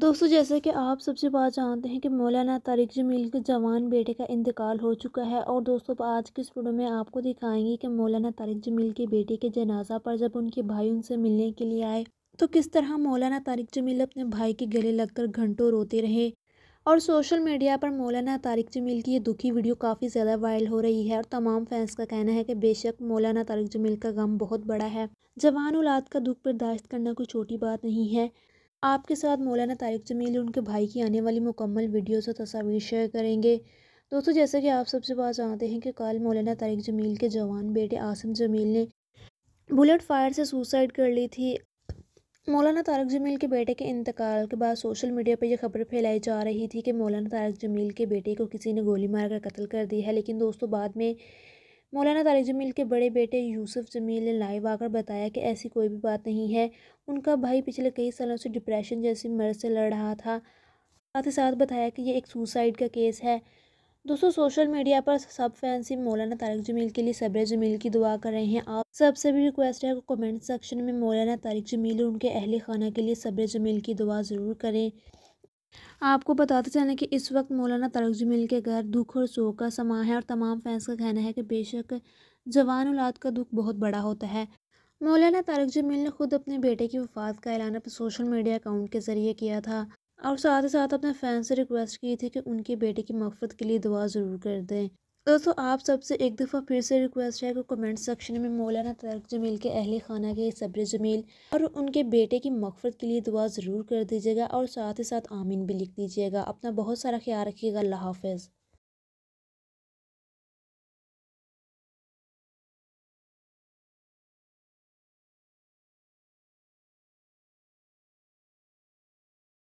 दोस्तों जैसे कि आप सबसे बात जानते हैं कि मौलाना तारिक जमील के जवान बेटे का इंतकाल हो चुका है और दोस्तों आज की इस वीडियो में आपको दिखाएंगे कि मौलाना तारिक जमील के बेटे के जनाजा पर जब उनके भाई उनसे मिलने के लिए आए तो किस तरह मौलाना तारिक जमील अपने भाई के गले लगकर घंटों रोते रहे और सोशल मीडिया पर मौलाना तारिक जमील की ये दुखी वीडियो काफ़ी ज़्यादा वायरल हो रही है और तमाम फैंस का कहना है कि बेशक मौलाना तारिक जमील का गम बहुत बड़ा है जवान औलाद का दुख बर्दाश्त करना कोई छोटी बात नहीं है आपके साथ मौलाना तारिक जमील उनके भाई की आने वाली मुकम्मल वीडियोस और तस्वीर शेयर करेंगे दोस्तों जैसा कि आप सबसे बात जानते हैं कि कल मौलाना तारिक जमील के जवान बेटे आसम जमील ने बुलेट फायर से सुसाइड कर ली थी मौलाना तारक जमील के बेटे के इंतकाल के बाद सोशल मीडिया पर यह खबर फैलाई जा रही थी कि मौलाना तारक जमील के बेटे को किसी ने गोली मारकर कत्ल कर दी है लेकिन दोस्तों बाद में मौलाना तारिक जमील के बड़े बेटे यूसुफ जमील ने लाइव आकर बताया कि ऐसी कोई भी बात नहीं है उनका भाई पिछले कई सालों से डिप्रेशन जैसी मर्ज से लड़ रहा था साथ ही साथ बताया कि ये एक सुसाइड का केस है दोस्तों सोशल मीडिया पर सब फैंस ही मौलाना तारिक जमील के लिए सब्र जमील की दुआ कर रहे हैं आप सबसे भी रिक्वेस्ट है कमेंट सेक्शन में मौलाना तारिक जमील और उनके अहले खाना के लिए सब्र जमील की दुआ ज़रूर करें आपको बताते चलें कि इस वक्त मौलाना जमील के घर दुख और शोक का समा है और तमाम फैंस का कहना है कि बेशक जवान औलाद का दुख बहुत बड़ा होता है मौलाना तारक जमील ने खुद अपने बेटे की वफात का ऐलान अपने सोशल मीडिया अकाउंट के ज़रिए किया था और साथ ही साथ अपने फैंस से रिक्वेस्ट की थी कि उनके बेटे की मफरत के लिए दुआ ज़रूर कर दें दोस्तों आप सबसे एक दफ़ा फिर से रिक्वेस्ट है कि कमेंट सेक्शन में मौलाना तारक जमील के अहले खाना के सब्र जमील और उनके बेटे की मकफरत के लिए दुआ ज़रूर कर दीजिएगा और साथ ही साथ आमीन भी लिख दीजिएगा अपना बहुत सारा ख्याल रखिएगा अल्लाह हाफिज़